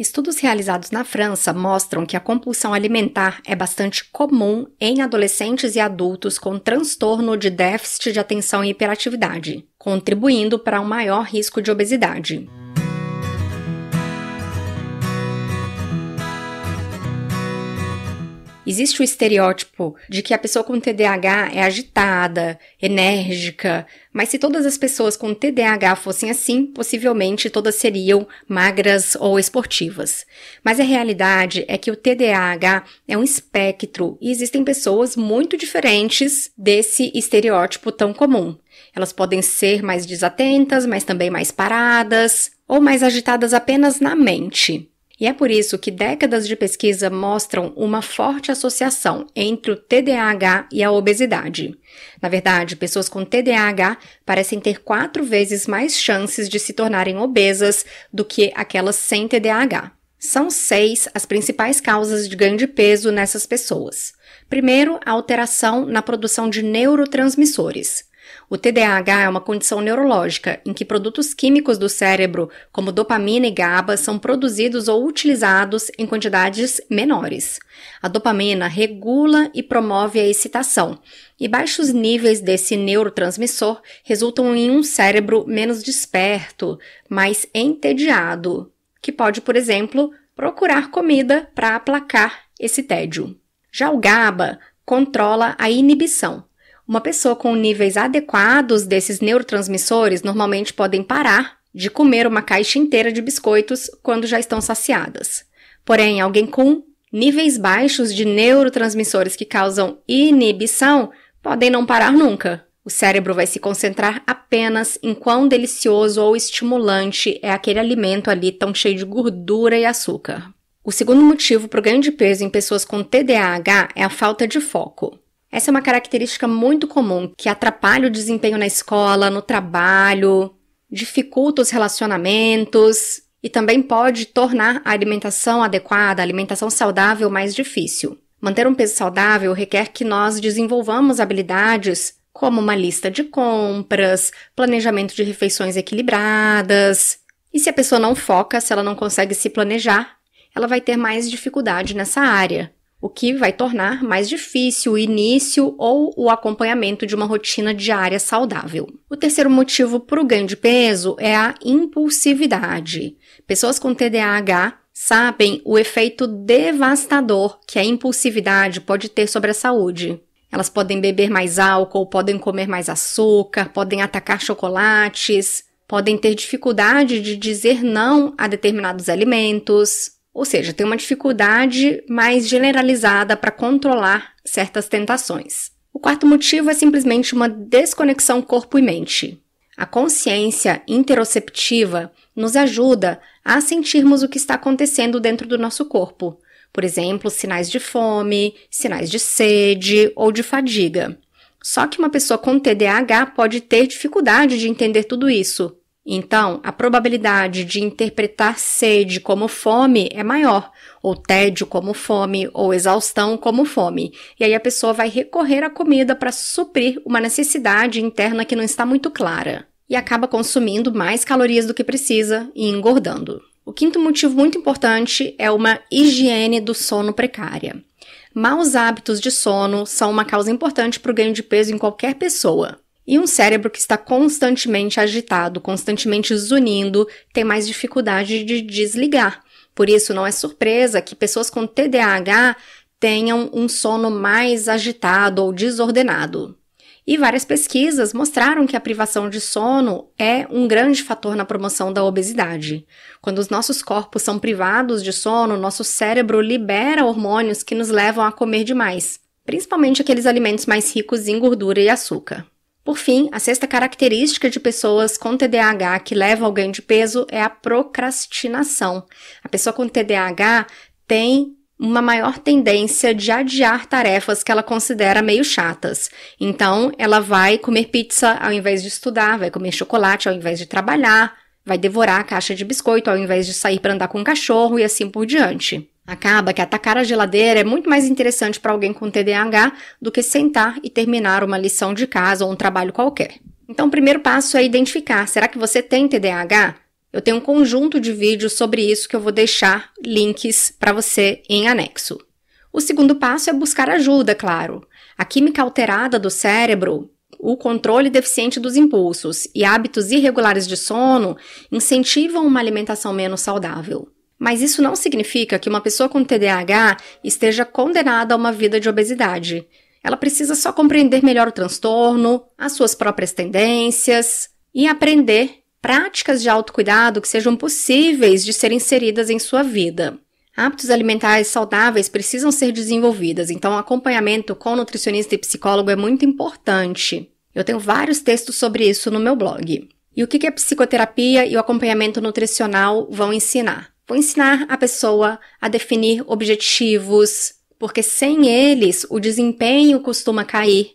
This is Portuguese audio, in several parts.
Estudos realizados na França mostram que a compulsão alimentar é bastante comum em adolescentes e adultos com transtorno de déficit de atenção e hiperatividade, contribuindo para um maior risco de obesidade. Existe o estereótipo de que a pessoa com TDAH é agitada, enérgica, mas se todas as pessoas com TDAH fossem assim, possivelmente todas seriam magras ou esportivas. Mas a realidade é que o TDAH é um espectro e existem pessoas muito diferentes desse estereótipo tão comum. Elas podem ser mais desatentas, mas também mais paradas ou mais agitadas apenas na mente. E é por isso que décadas de pesquisa mostram uma forte associação entre o TDAH e a obesidade. Na verdade, pessoas com TDAH parecem ter quatro vezes mais chances de se tornarem obesas do que aquelas sem TDAH. São seis as principais causas de ganho de peso nessas pessoas. Primeiro, a alteração na produção de neurotransmissores. O TDAH é uma condição neurológica em que produtos químicos do cérebro, como dopamina e GABA, são produzidos ou utilizados em quantidades menores. A dopamina regula e promove a excitação, e baixos níveis desse neurotransmissor resultam em um cérebro menos desperto, mais entediado, que pode, por exemplo, procurar comida para aplacar esse tédio. Já o GABA controla a inibição uma pessoa com níveis adequados desses neurotransmissores normalmente podem parar de comer uma caixa inteira de biscoitos quando já estão saciadas. Porém, alguém com níveis baixos de neurotransmissores que causam inibição podem não parar nunca. O cérebro vai se concentrar apenas em quão delicioso ou estimulante é aquele alimento ali tão cheio de gordura e açúcar. O segundo motivo para o ganho de peso em pessoas com TDAH é a falta de foco. Essa é uma característica muito comum que atrapalha o desempenho na escola, no trabalho, dificulta os relacionamentos e também pode tornar a alimentação adequada, a alimentação saudável mais difícil. Manter um peso saudável requer que nós desenvolvamos habilidades como uma lista de compras, planejamento de refeições equilibradas. E se a pessoa não foca, se ela não consegue se planejar, ela vai ter mais dificuldade nessa área o que vai tornar mais difícil o início ou o acompanhamento de uma rotina diária saudável. O terceiro motivo para o ganho de peso é a impulsividade. Pessoas com TDAH sabem o efeito devastador que a impulsividade pode ter sobre a saúde. Elas podem beber mais álcool, podem comer mais açúcar, podem atacar chocolates, podem ter dificuldade de dizer não a determinados alimentos, ou seja, tem uma dificuldade mais generalizada para controlar certas tentações. O quarto motivo é simplesmente uma desconexão corpo e mente. A consciência interoceptiva nos ajuda a sentirmos o que está acontecendo dentro do nosso corpo, por exemplo, sinais de fome, sinais de sede ou de fadiga. Só que uma pessoa com TDAH pode ter dificuldade de entender tudo isso, então, a probabilidade de interpretar sede como fome é maior, ou tédio como fome, ou exaustão como fome. E aí a pessoa vai recorrer à comida para suprir uma necessidade interna que não está muito clara, e acaba consumindo mais calorias do que precisa e engordando. O quinto motivo muito importante é uma higiene do sono precária. Maus hábitos de sono são uma causa importante para o ganho de peso em qualquer pessoa. E um cérebro que está constantemente agitado, constantemente zunindo, tem mais dificuldade de desligar. Por isso, não é surpresa que pessoas com TDAH tenham um sono mais agitado ou desordenado. E várias pesquisas mostraram que a privação de sono é um grande fator na promoção da obesidade. Quando os nossos corpos são privados de sono, nosso cérebro libera hormônios que nos levam a comer demais, principalmente aqueles alimentos mais ricos em gordura e açúcar. Por fim, a sexta característica de pessoas com TDAH que leva ao ganho de peso é a procrastinação. A pessoa com TDAH tem uma maior tendência de adiar tarefas que ela considera meio chatas. Então, ela vai comer pizza ao invés de estudar, vai comer chocolate ao invés de trabalhar, vai devorar a caixa de biscoito ao invés de sair para andar com o cachorro e assim por diante. Acaba que atacar a geladeira é muito mais interessante para alguém com TDAH do que sentar e terminar uma lição de casa ou um trabalho qualquer. Então, o primeiro passo é identificar: será que você tem TDAH? Eu tenho um conjunto de vídeos sobre isso que eu vou deixar links para você em anexo. O segundo passo é buscar ajuda, claro. A química alterada do cérebro o controle deficiente dos impulsos e hábitos irregulares de sono incentivam uma alimentação menos saudável. Mas isso não significa que uma pessoa com TDAH esteja condenada a uma vida de obesidade. Ela precisa só compreender melhor o transtorno, as suas próprias tendências e aprender práticas de autocuidado que sejam possíveis de serem inseridas em sua vida. Hábitos alimentares saudáveis precisam ser desenvolvidas, então acompanhamento com nutricionista e psicólogo é muito importante. Eu tenho vários textos sobre isso no meu blog. E o que a psicoterapia e o acompanhamento nutricional vão ensinar? Vão ensinar a pessoa a definir objetivos, porque sem eles o desempenho costuma cair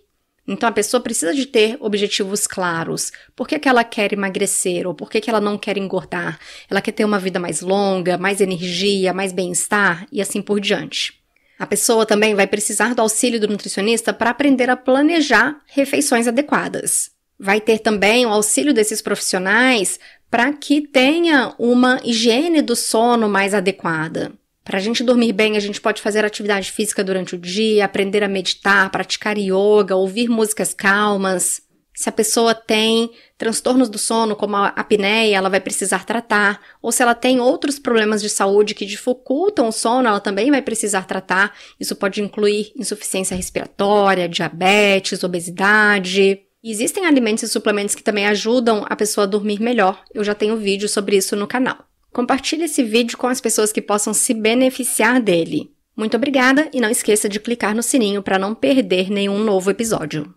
então a pessoa precisa de ter objetivos claros. Por que, que ela quer emagrecer ou por que, que ela não quer engordar? Ela quer ter uma vida mais longa, mais energia, mais bem-estar e assim por diante. A pessoa também vai precisar do auxílio do nutricionista para aprender a planejar refeições adequadas. Vai ter também o auxílio desses profissionais para que tenha uma higiene do sono mais adequada. Para a gente dormir bem, a gente pode fazer atividade física durante o dia, aprender a meditar, praticar yoga, ouvir músicas calmas. Se a pessoa tem transtornos do sono, como a apneia, ela vai precisar tratar. Ou se ela tem outros problemas de saúde que dificultam o sono, ela também vai precisar tratar. Isso pode incluir insuficiência respiratória, diabetes, obesidade. Existem alimentos e suplementos que também ajudam a pessoa a dormir melhor. Eu já tenho vídeo sobre isso no canal. Compartilhe esse vídeo com as pessoas que possam se beneficiar dele. Muito obrigada e não esqueça de clicar no sininho para não perder nenhum novo episódio.